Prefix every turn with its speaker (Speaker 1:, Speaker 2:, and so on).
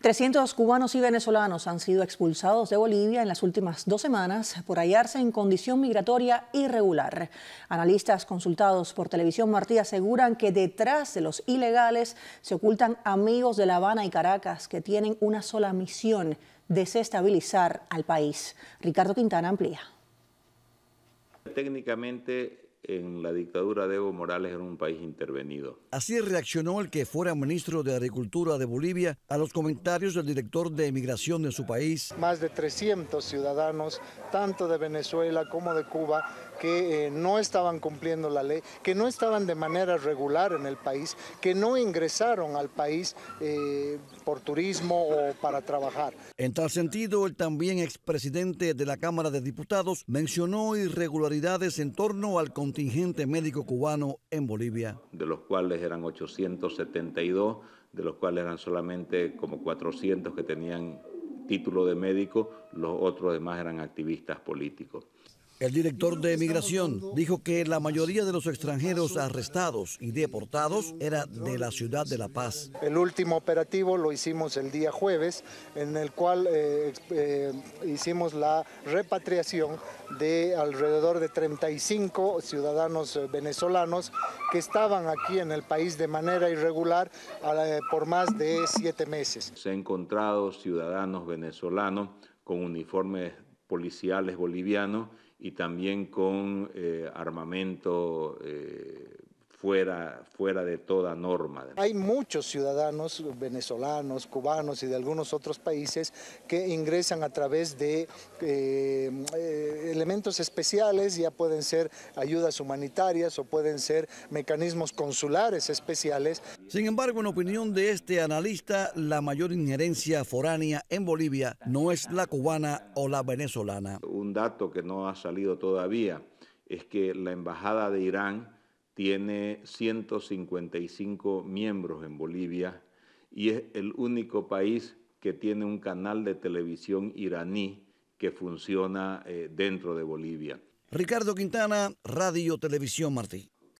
Speaker 1: 300 cubanos y venezolanos han sido expulsados de Bolivia en las últimas dos semanas por hallarse en condición migratoria irregular. Analistas consultados por Televisión Martí aseguran que detrás de los ilegales se ocultan amigos de La Habana y Caracas que tienen una sola misión, desestabilizar al país. Ricardo Quintana amplía.
Speaker 2: Técnicamente en la dictadura de Evo Morales era un país intervenido.
Speaker 3: Así reaccionó el que fuera ministro de Agricultura de Bolivia a los comentarios del director de emigración de su país.
Speaker 2: Más de
Speaker 4: 300 ciudadanos, tanto de Venezuela como de Cuba, que eh, no estaban cumpliendo la ley, que no estaban de manera regular en el país, que no ingresaron al país eh,
Speaker 3: por turismo o para trabajar. En tal sentido, el también expresidente de la Cámara de Diputados mencionó irregularidades en torno al contingente médico cubano en Bolivia.
Speaker 2: De los cuales eran 872, de los cuales eran solamente como 400 que tenían título de médico, los otros demás eran activistas políticos.
Speaker 3: El director de Migración dijo que la mayoría de los extranjeros arrestados y deportados era de la ciudad de La Paz.
Speaker 4: El último operativo lo hicimos el día jueves, en el cual eh, eh, hicimos la repatriación de alrededor de 35 ciudadanos eh, venezolanos
Speaker 2: que estaban aquí en el país de manera irregular por más de siete meses. Se han encontrado ciudadanos venezolanos con uniformes policiales bolivianos y también con eh, armamento eh, fuera, fuera de toda norma.
Speaker 4: Hay muchos ciudadanos venezolanos, cubanos y de algunos otros países que ingresan a través de eh, eh, elementos especiales, ya pueden ser ayudas humanitarias o pueden ser
Speaker 3: mecanismos consulares especiales. Sin embargo, en opinión de este analista, la mayor injerencia foránea en Bolivia no es la cubana o la venezolana.
Speaker 2: Un dato que no ha salido todavía es que la embajada de Irán tiene 155 miembros en Bolivia y es el único país que tiene un canal de televisión iraní que funciona eh, dentro de Bolivia.
Speaker 3: Ricardo Quintana, Radio Televisión Martí.